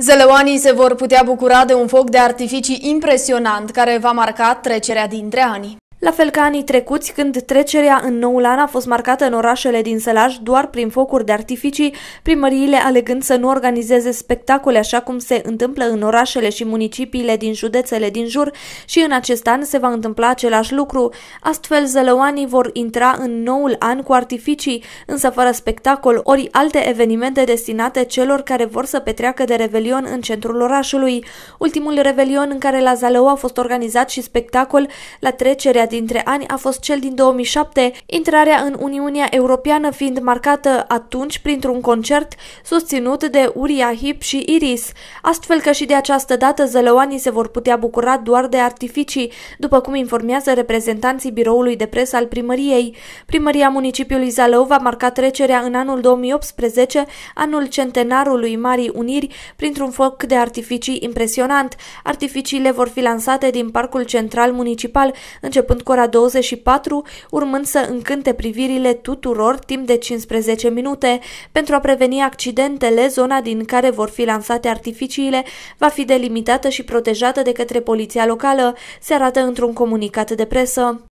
Zelewanii se vor putea bucura de un foc de artificii impresionant care va marca trecerea dintre ani. La fel ca anii trecuți, când trecerea în noul an a fost marcată în orașele din Sălaj doar prin focuri de artificii, primăriile alegând să nu organizeze spectacole așa cum se întâmplă în orașele și municipiile din județele din jur și în acest an se va întâmpla același lucru. Astfel, zălăoanii vor intra în noul an cu artificii, însă fără spectacol ori alte evenimente destinate celor care vor să petreacă de revelion în centrul orașului. Ultimul revelion în care la Zalău a fost organizat și spectacol la trecerea dintre ani a fost cel din 2007, intrarea în Uniunea Europeană fiind marcată atunci printr-un concert susținut de Uria Hip și Iris, astfel că și de această dată zălăoanii se vor putea bucura doar de artificii, după cum informează reprezentanții biroului de presă al primăriei. Primăria municipiului Zalău va marca trecerea în anul 2018, anul centenarului Marii Uniri, printr-un foc de artificii impresionant. Artificiile vor fi lansate din Parcul Central Municipal, începând ținut cora 24, urmând să încânte privirile tuturor timp de 15 minute. Pentru a preveni accidentele, zona din care vor fi lansate artificiile va fi delimitată și protejată de către poliția locală, se arată într-un comunicat de presă.